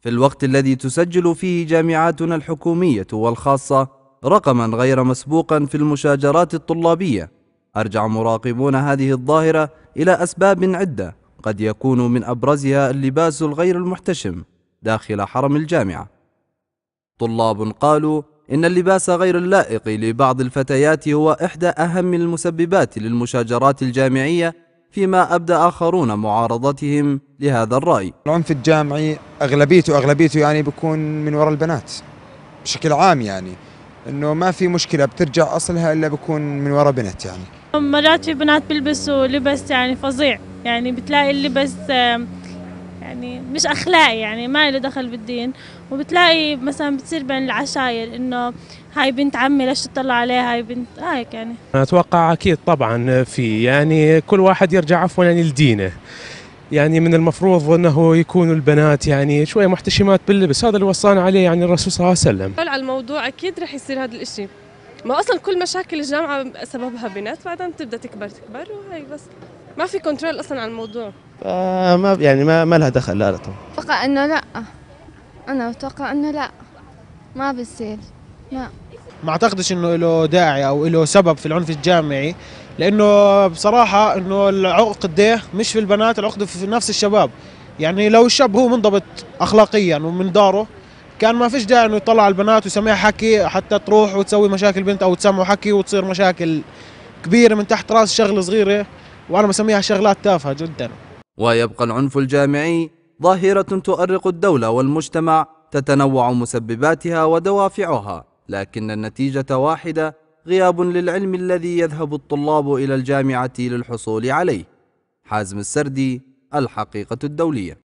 في الوقت الذي تسجل فيه جامعاتنا الحكومية والخاصة رقما غير مسبوقا في المشاجرات الطلابية أرجع مراقبون هذه الظاهرة إلى أسباب عدة قد يكون من أبرزها اللباس الغير المحتشم داخل حرم الجامعة طلاب قالوا إن اللباس غير اللائق لبعض الفتيات هو إحدى أهم المسببات للمشاجرات الجامعية فيما أبدى آخرون معارضتهم لهذا الرأي العنف الجامعي أغلبيته أغلبيته يعني بيكون من وراء البنات بشكل عام يعني انه ما في مشكله بترجع اصلها الا بكون من وراء بنت يعني مرات في بنات بيلبسوا لبس يعني فظيع يعني بتلاقي اللبس يعني مش أخلاقي يعني ما له دخل بالدين وبتلاقي مثلا بتصير بين العشاير إنه هاي بنت عمي ليش تطلع عليها هاي بنت هيك يعني أنا أتوقع أكيد طبعا في يعني كل واحد يرجع عفوا يعني لدينه يعني من المفروض انه يكونوا البنات يعني شويه محتشمات باللبس هذا اللي وصانا عليه يعني الرسول صلى الله عليه وسلم على الموضوع اكيد رح يصير هذا الشيء ما اصلا كل مشاكل الجامعه سببها بنات بعدين بتبدا تكبر تكبر وهي بس ما في كنترول اصلا على الموضوع آه، ما يعني ما, ما لها دخل لا لا طبعا اتوقع انه لا انا اتوقع انه لا ما بتصير ما ما اعتقدش انه له داعي او له سبب في العنف الجامعي لانه بصراحه انه العقد ده مش في البنات العقد في نفس الشباب يعني لو الشاب هو منضبط اخلاقيا ومن داره كان ما فيش داعي انه يطلع على البنات ويسميها حكي حتى تروح وتسوي مشاكل بنت او تسمعه حكي وتصير مشاكل كبيره من تحت راس شغله صغيره وانا بسميها شغلات تافهه جدا ويبقى العنف الجامعي ظاهرة تؤرق الدولة والمجتمع تتنوع مسبباتها ودوافعها لكن النتيجة واحدة غياب للعلم الذي يذهب الطلاب إلى الجامعة للحصول عليه حازم السردي الحقيقة الدولية